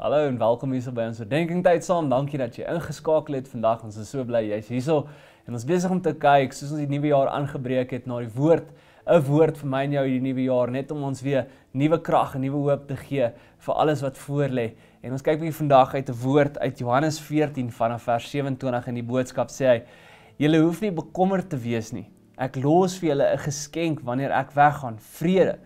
Hallo en welkom hier by ons Verdenkingtyd saam. Dankie dat jy ingeskakel het vandag. Ons is so bly jy's hierso. En ons besig om te kyk soos ons die nuwe jaar aangebreek het na die woord, 'n woord vir my en jou hierdie nuwe jaar net om ons weer nuwe krag en nuwe hoop te gee vir alles wat voorlê. En ons kyk weer vandag uit 'n woord uit Johannes 14 vanaf vers 27 in die boodskap sê hy: "Julle hoef nie bekommerd te wees nie. Ek los vir julle 'n geskenk wanneer ek weggaan, vrede."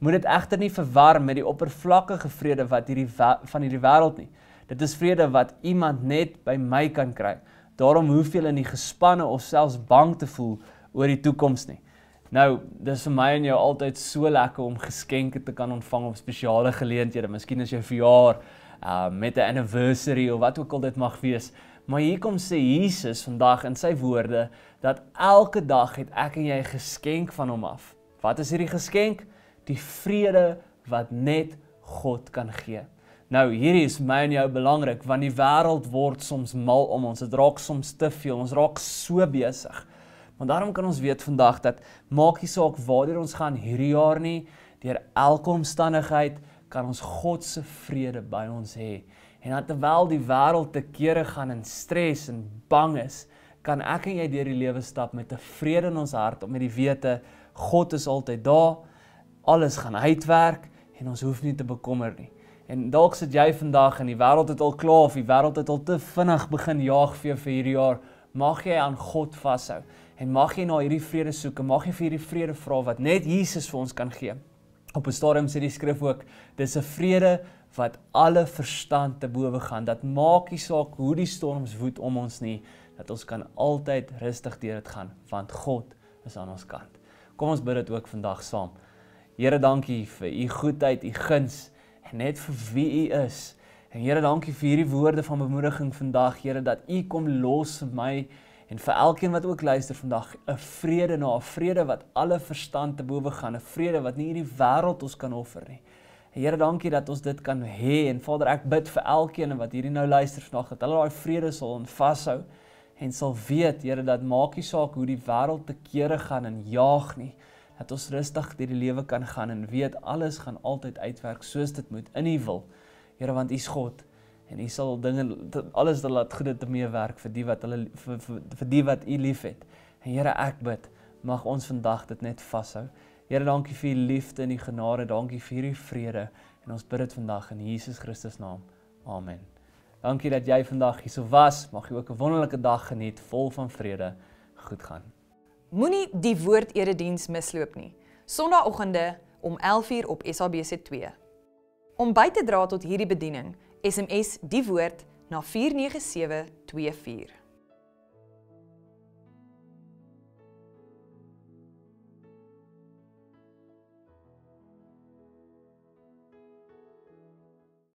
moet dit egter nie verwar met die oppervlakkige vrede wat hierdie van hierdie wêreld nie. Dit is vrede wat iemand net by my kan kry. Daarom hoef jy nie gespanne of selfs bang te voel oor die toekoms nie. Nou, dis vir my en jou altyd so lekker om geskenke te kan ontvang op spesiale geleenthede. Miskien is jou verjaar, uh met 'n anniversary of wat ook al dit mag wees. Maar hier kom sê Jesus vandag in sy woorde dat elke dag het ek en jy 'n geskenk van hom af. Wat is hierdie geskenk? die vrede wat net God kan gee. Nou hierdie is my en jou belangrik want die wêreld word soms mal om ons. Dit raak soms te veel. Ons raak so besig. Maar daarom kan ons weet vandag dat maak nie saak waartoe ons gaan hierdie jaar nie, deur elke omstandigheid kan ons God se vrede by ons hê. En dan terwyl die wêreld te kere gaan in stres en bang is, kan ek en jy deur die lewe stap met 'n vrede in ons hart om met die wete God is altyd daar alles gaan uitwerk en ons hoef nie te bekommer nie. En dalk sit jy vandag en die wêreld het al klaar of die wêreld het al te vinnig begin jaag vir jou vir hierdie jaar. Mag jy aan God vashou en mag jy na hierdie vrede soek en mag jy vir hierdie vrede vra wat net Jesus vir ons kan gee. Op 'n stadium sê die skrif ook, dis 'n vrede wat alle verstand te bowe gaan. Dat maak nie saak hoe die storms woed om ons nie, dat ons kan altyd rustig deur dit gaan want God is aan ons kant. Kom ons bid dit ook vandag saam. Here, dankie vir u goedheid, u guns en net vir wie u is. En Here, dankie vir hierdie woorde van bemoediging vandag, Here, dat u kom los vir my en vir elkeen wat ook luister vandag, 'n vrede na 'n vrede wat alle verstand te bowe gaan, 'n vrede wat nie hierdie wêreld ons kan offer nie. Here, dankie dat ons dit kan hê en Vader, ek bid vir elkeen wat hierdie nou luister vandag dat hulle daai vrede sal vashou en sal weet, Here, dat maakie saak hoe die wêreld te kere gaan en jaag nie dat ons rustig deur die lewe kan gaan en weet alles gaan altyd uitwerk soos dit moet in U wil. Here, want U is God en U sal dinge alles laat goed te meewerk vir die wat hulle vir, vir, vir die wat U liefhet. En Here, ek bid mag ons vandag dit net vashou. Here, dankie vir U liefde en U genade, dankie vir U vrede en ons bid dit vandag in Jesus Christus naam. Amen. Dankie dat jy vandag hier so was. Mag jy ook 'n wonderlike dag geniet, vol van vrede. Goed gaan. Moenie die woord erediens misloop nie. Sondagoggende om 11:00 op SABC2. Om by te dra tot hierdie bediening, SMS die woord na 49724.